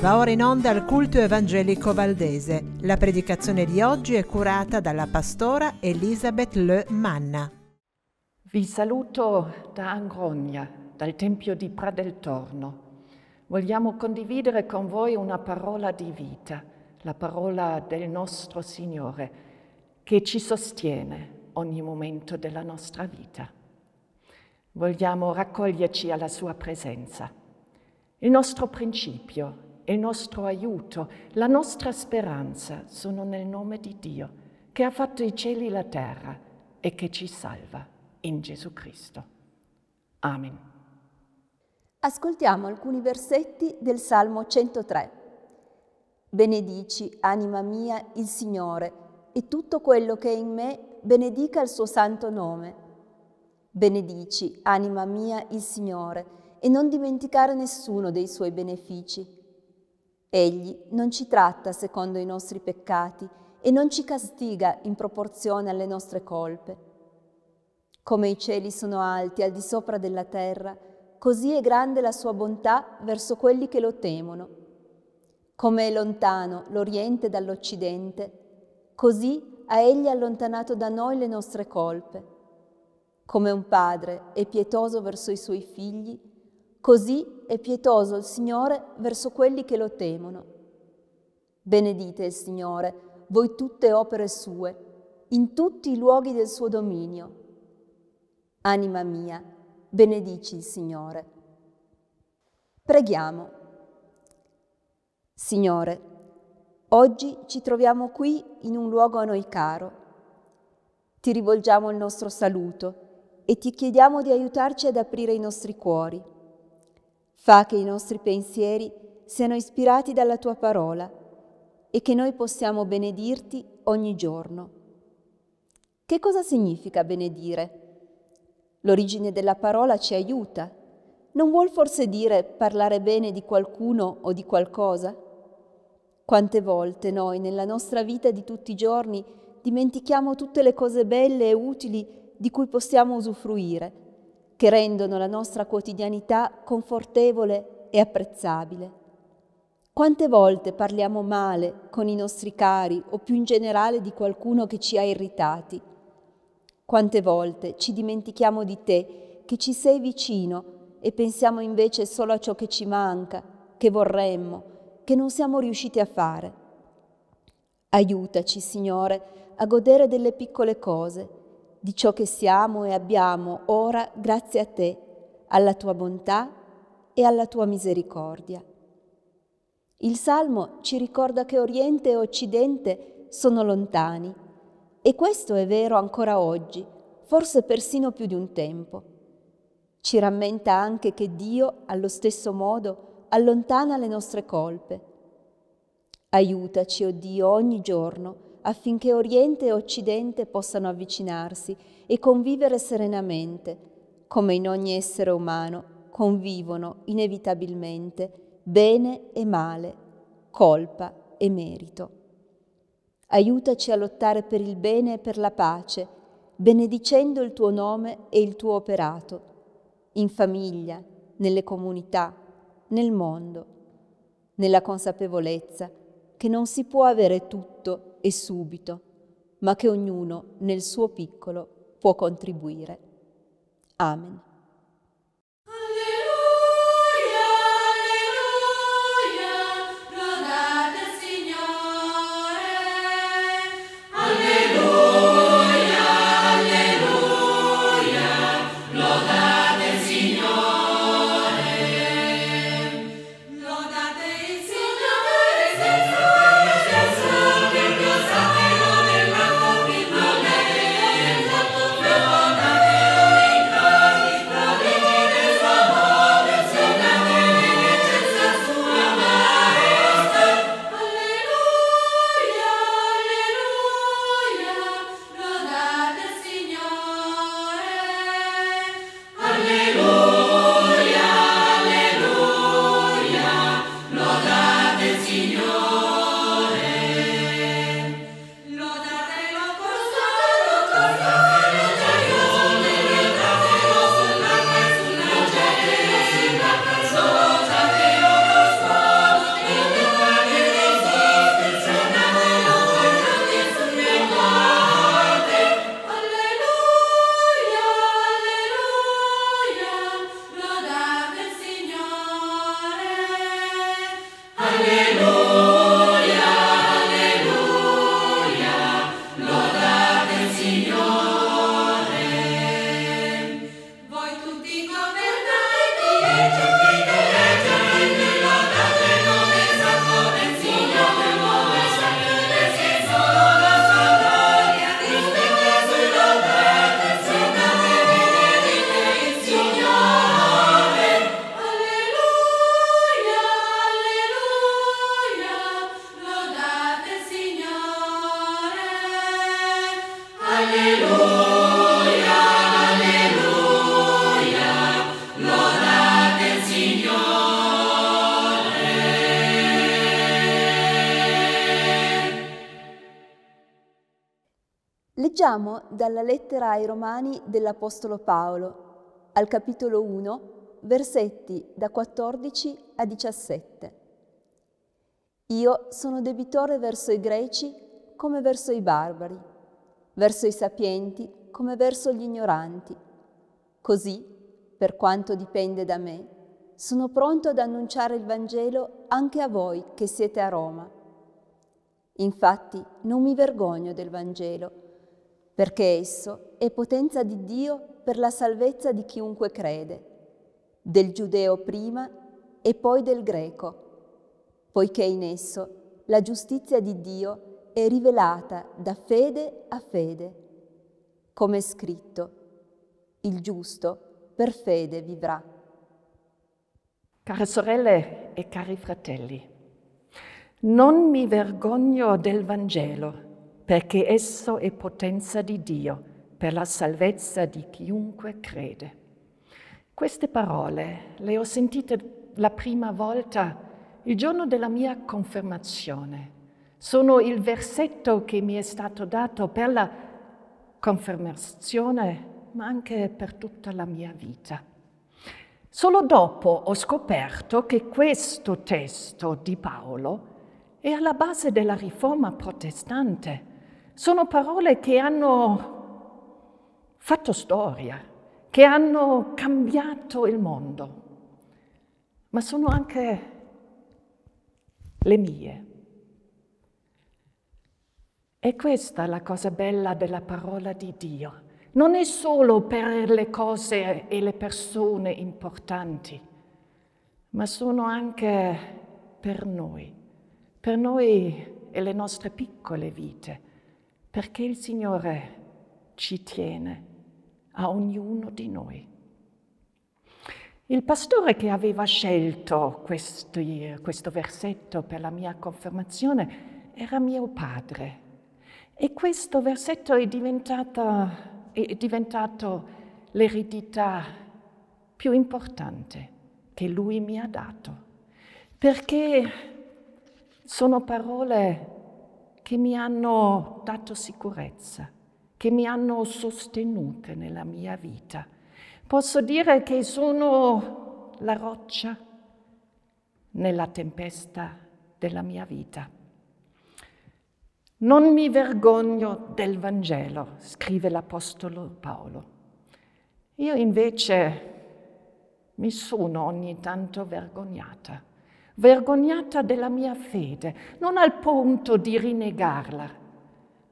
Va ora in onda al culto evangelico valdese. La predicazione di oggi è curata dalla pastora Elisabeth Le Manna. Vi saluto da Angrogna, dal Tempio di Pradeltorno. Vogliamo condividere con voi una parola di vita, la parola del nostro Signore, che ci sostiene, ogni momento della nostra vita. Vogliamo raccoglierci alla sua presenza. Il nostro principio, il nostro aiuto, la nostra speranza sono nel nome di Dio, che ha fatto i cieli e la terra e che ci salva in Gesù Cristo. Amen. Ascoltiamo alcuni versetti del Salmo 103. Benedici, anima mia, il Signore, e tutto quello che è in me benedica il suo santo nome. Benedici, anima mia, il Signore, e non dimenticare nessuno dei suoi benefici. Egli non ci tratta secondo i nostri peccati e non ci castiga in proporzione alle nostre colpe. Come i cieli sono alti al di sopra della terra, così è grande la sua bontà verso quelli che lo temono. Come è lontano l'Oriente dall'Occidente, così ha Egli allontanato da noi le nostre colpe. Come un padre è pietoso verso i suoi figli, così è pietoso il Signore verso quelli che lo temono. Benedite il Signore, voi tutte opere sue, in tutti i luoghi del suo dominio. Anima mia, benedici il Signore. Preghiamo. Signore, Oggi ci troviamo qui in un luogo a noi caro. Ti rivolgiamo il nostro saluto e ti chiediamo di aiutarci ad aprire i nostri cuori. Fa che i nostri pensieri siano ispirati dalla tua parola e che noi possiamo benedirti ogni giorno. Che cosa significa benedire? L'origine della parola ci aiuta. Non vuol forse dire parlare bene di qualcuno o di qualcosa? Quante volte noi nella nostra vita di tutti i giorni dimentichiamo tutte le cose belle e utili di cui possiamo usufruire, che rendono la nostra quotidianità confortevole e apprezzabile. Quante volte parliamo male con i nostri cari o più in generale di qualcuno che ci ha irritati. Quante volte ci dimentichiamo di te, che ci sei vicino, e pensiamo invece solo a ciò che ci manca, che vorremmo, che non siamo riusciti a fare. Aiutaci, Signore, a godere delle piccole cose, di ciò che siamo e abbiamo ora grazie a te, alla tua bontà e alla tua misericordia. Il Salmo ci ricorda che Oriente e Occidente sono lontani e questo è vero ancora oggi, forse persino più di un tempo. Ci rammenta anche che Dio, allo stesso modo, allontana le nostre colpe. Aiutaci, o oh Dio, ogni giorno affinché Oriente e Occidente possano avvicinarsi e convivere serenamente, come in ogni essere umano convivono inevitabilmente bene e male, colpa e merito. Aiutaci a lottare per il bene e per la pace, benedicendo il tuo nome e il tuo operato, in famiglia, nelle comunità, nel mondo, nella consapevolezza che non si può avere tutto e subito, ma che ognuno nel suo piccolo può contribuire. Amen. Leggiamo dalla lettera ai Romani dell'Apostolo Paolo, al capitolo 1, versetti da 14 a 17. Io sono debitore verso i greci come verso i barbari verso i sapienti come verso gli ignoranti. Così, per quanto dipende da me, sono pronto ad annunciare il Vangelo anche a voi che siete a Roma. Infatti non mi vergogno del Vangelo, perché esso è potenza di Dio per la salvezza di chiunque crede, del giudeo prima e poi del greco, poiché in esso la giustizia di Dio è è rivelata da fede a fede. Come è scritto, il giusto per fede vivrà. Care sorelle e cari fratelli, non mi vergogno del Vangelo, perché esso è potenza di Dio per la salvezza di chiunque crede. Queste parole le ho sentite la prima volta il giorno della mia confermazione sono il versetto che mi è stato dato per la confermazione, ma anche per tutta la mia vita. Solo dopo ho scoperto che questo testo di Paolo è alla base della riforma protestante. Sono parole che hanno fatto storia, che hanno cambiato il mondo, ma sono anche le mie. E questa è la cosa bella della parola di Dio. Non è solo per le cose e le persone importanti, ma sono anche per noi, per noi e le nostre piccole vite, perché il Signore ci tiene a ognuno di noi. Il pastore che aveva scelto questi, questo versetto per la mia confermazione era mio padre, e questo versetto è, è diventato l'eredità più importante che lui mi ha dato, perché sono parole che mi hanno dato sicurezza, che mi hanno sostenute nella mia vita. Posso dire che sono la roccia nella tempesta della mia vita. Non mi vergogno del Vangelo, scrive l'Apostolo Paolo. Io invece mi sono ogni tanto vergognata, vergognata della mia fede, non al punto di rinegarla,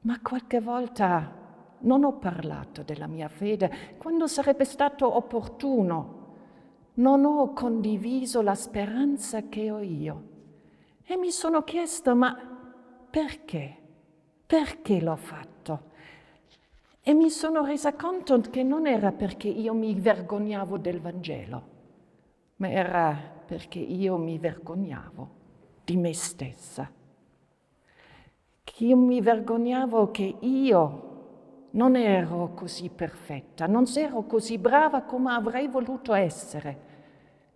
ma qualche volta non ho parlato della mia fede quando sarebbe stato opportuno, non ho condiviso la speranza che ho io e mi sono chiesta ma perché? perché l'ho fatto. E mi sono resa conto che non era perché io mi vergognavo del Vangelo, ma era perché io mi vergognavo di me stessa. Che io mi vergognavo che io non ero così perfetta, non ero così brava come avrei voluto essere.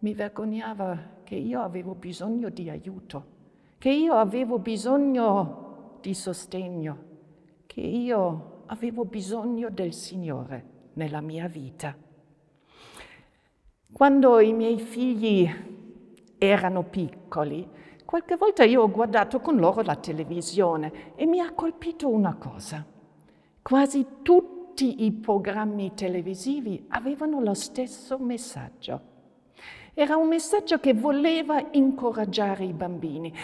Mi vergognava che io avevo bisogno di aiuto, che io avevo bisogno di di sostegno, che io avevo bisogno del Signore nella mia vita. Quando i miei figli erano piccoli, qualche volta io ho guardato con loro la televisione e mi ha colpito una cosa. Quasi tutti i programmi televisivi avevano lo stesso messaggio. Era un messaggio che voleva incoraggiare i bambini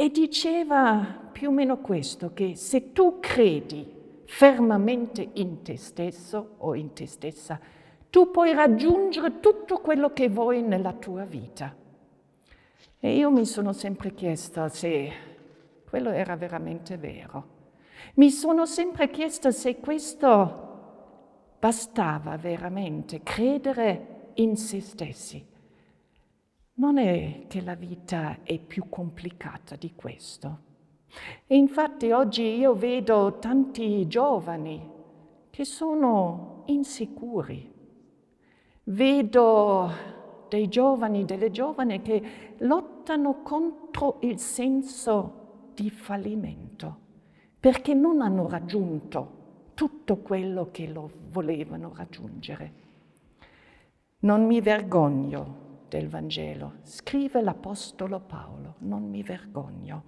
e diceva più o meno questo, che se tu credi fermamente in te stesso o in te stessa, tu puoi raggiungere tutto quello che vuoi nella tua vita. E io mi sono sempre chiesta se quello era veramente vero. Mi sono sempre chiesta se questo bastava veramente, credere in se stessi. Non è che la vita è più complicata di questo. infatti oggi io vedo tanti giovani che sono insicuri. Vedo dei giovani, delle giovani che lottano contro il senso di fallimento perché non hanno raggiunto tutto quello che lo volevano raggiungere. Non mi vergogno del Vangelo, scrive l'Apostolo Paolo, non mi vergogno.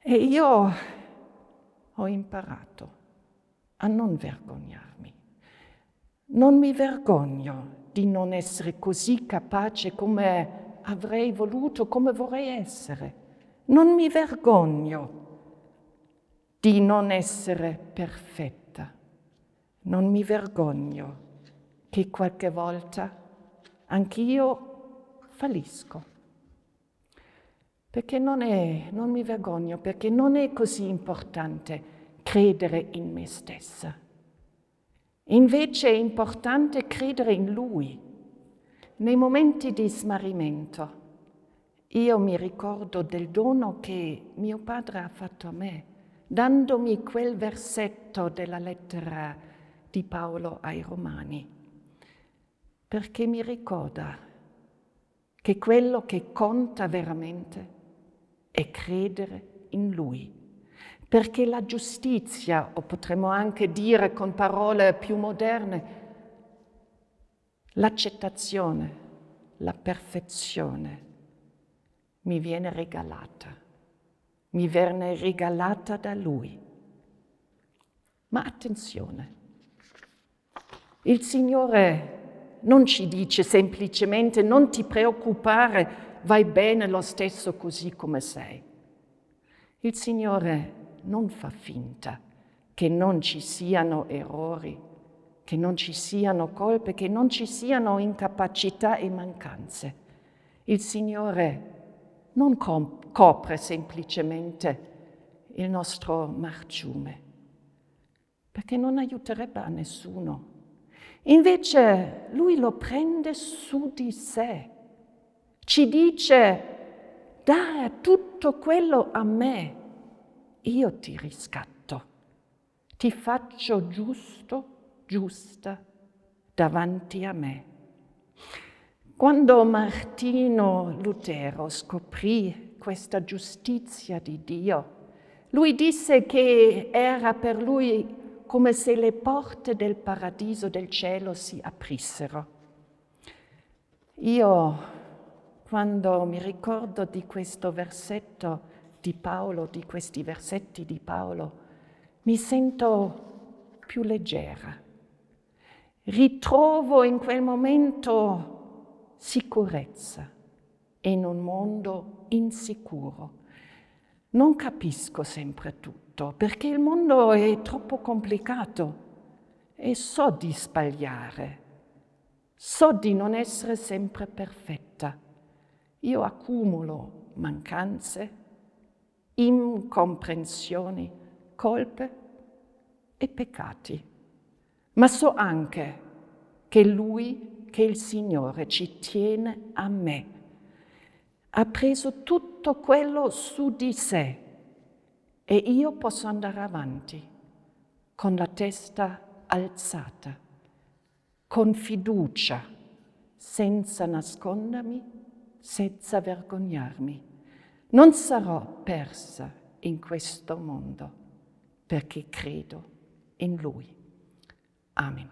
E io ho imparato a non vergognarmi. Non mi vergogno di non essere così capace come avrei voluto, come vorrei essere. Non mi vergogno di non essere perfetta. Non mi vergogno che qualche volta anch'io fallisco. Perché non è, non mi vergogno, perché non è così importante credere in me stessa. Invece è importante credere in Lui. Nei momenti di smarrimento io mi ricordo del dono che mio padre ha fatto a me, dandomi quel versetto della lettera di Paolo ai Romani perché mi ricorda che quello che conta veramente è credere in Lui, perché la giustizia, o potremmo anche dire con parole più moderne, l'accettazione, la perfezione mi viene regalata, mi viene regalata da Lui. Ma attenzione, il Signore non ci dice semplicemente non ti preoccupare, vai bene lo stesso così come sei. Il Signore non fa finta che non ci siano errori, che non ci siano colpe, che non ci siano incapacità e mancanze. Il Signore non copre semplicemente il nostro marciume, perché non aiuterebbe a nessuno Invece lui lo prende su di sé, ci dice dare tutto quello a me, io ti riscatto, ti faccio giusto, giusta davanti a me. Quando Martino Lutero scoprì questa giustizia di Dio, lui disse che era per lui come se le porte del paradiso del cielo si aprissero. Io, quando mi ricordo di questo versetto di Paolo, di questi versetti di Paolo, mi sento più leggera. Ritrovo in quel momento sicurezza in un mondo insicuro non capisco sempre tutto perché il mondo è troppo complicato e so di sbagliare, so di non essere sempre perfetta. Io accumulo mancanze, incomprensioni, colpe e peccati, ma so anche che Lui, che il Signore ci tiene a me ha preso tutto quello su di sé e io posso andare avanti con la testa alzata, con fiducia, senza nascondermi, senza vergognarmi. Non sarò persa in questo mondo perché credo in Lui. Amen.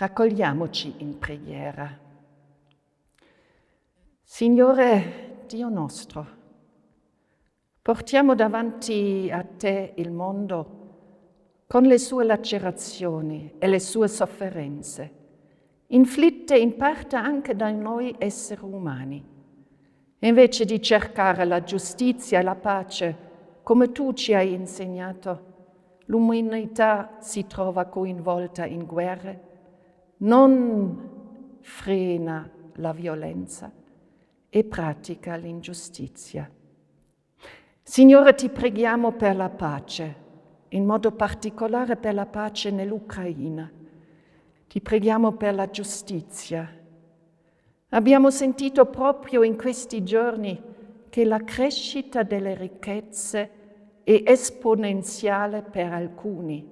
Raccogliamoci in preghiera. Signore Dio nostro, portiamo davanti a te il mondo con le sue lacerazioni e le sue sofferenze, inflitte in parte anche da noi esseri umani. Invece di cercare la giustizia e la pace, come tu ci hai insegnato, l'umanità si trova coinvolta in guerre, non frena la violenza e pratica l'ingiustizia. Signore, ti preghiamo per la pace, in modo particolare per la pace nell'Ucraina. Ti preghiamo per la giustizia. Abbiamo sentito proprio in questi giorni che la crescita delle ricchezze è esponenziale per alcuni,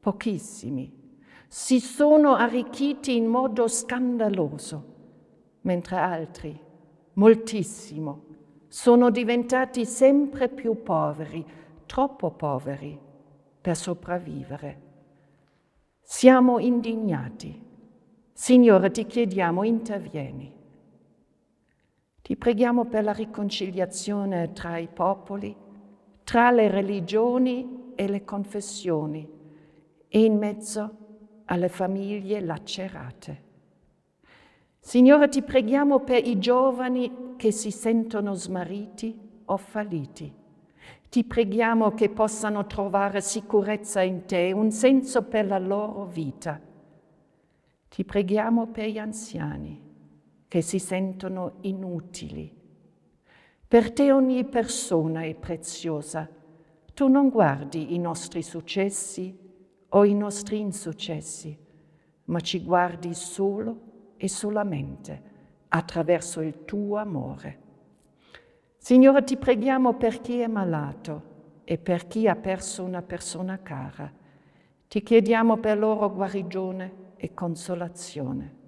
pochissimi si sono arricchiti in modo scandaloso, mentre altri, moltissimo, sono diventati sempre più poveri, troppo poveri per sopravvivere. Siamo indignati. Signore, ti chiediamo, intervieni. Ti preghiamo per la riconciliazione tra i popoli, tra le religioni e le confessioni e in mezzo alle famiglie lacerate. Signore, ti preghiamo per i giovani che si sentono smarriti o falliti. Ti preghiamo che possano trovare sicurezza in te, un senso per la loro vita. Ti preghiamo per gli anziani che si sentono inutili. Per te ogni persona è preziosa. Tu non guardi i nostri successi, o i nostri insuccessi, ma ci guardi solo e solamente attraverso il tuo amore. Signore, ti preghiamo per chi è malato e per chi ha perso una persona cara. Ti chiediamo per loro guarigione e consolazione.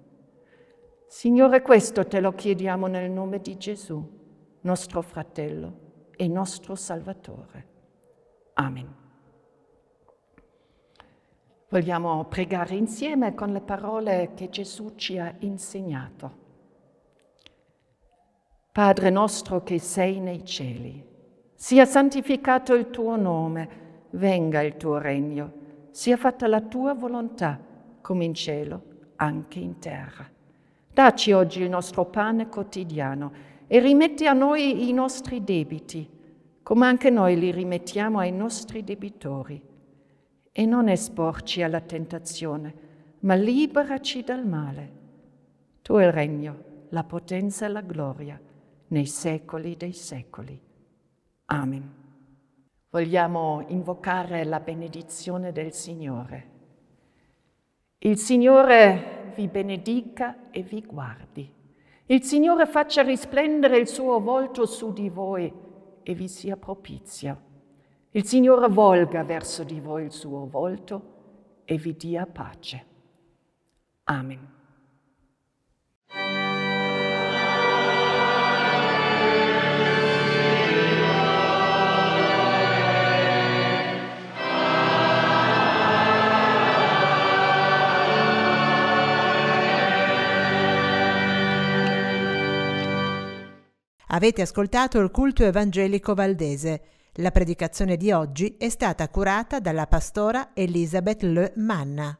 Signore, questo te lo chiediamo nel nome di Gesù, nostro fratello e nostro Salvatore. Amen. Vogliamo pregare insieme con le parole che Gesù ci ha insegnato. Padre nostro che sei nei cieli, sia santificato il tuo nome, venga il tuo regno, sia fatta la tua volontà, come in cielo, anche in terra. Dacci oggi il nostro pane quotidiano e rimetti a noi i nostri debiti, come anche noi li rimettiamo ai nostri debitori e non esporci alla tentazione, ma liberaci dal male. Tu il regno, la potenza e la gloria nei secoli dei secoli. Amen. Vogliamo invocare la benedizione del Signore. Il Signore vi benedica e vi guardi. Il Signore faccia risplendere il suo volto su di voi e vi sia propizio. Il Signore volga verso di voi il suo volto e vi dia pace. Amen. Avete ascoltato il culto evangelico valdese la predicazione di oggi è stata curata dalla pastora Elisabeth Le Manna.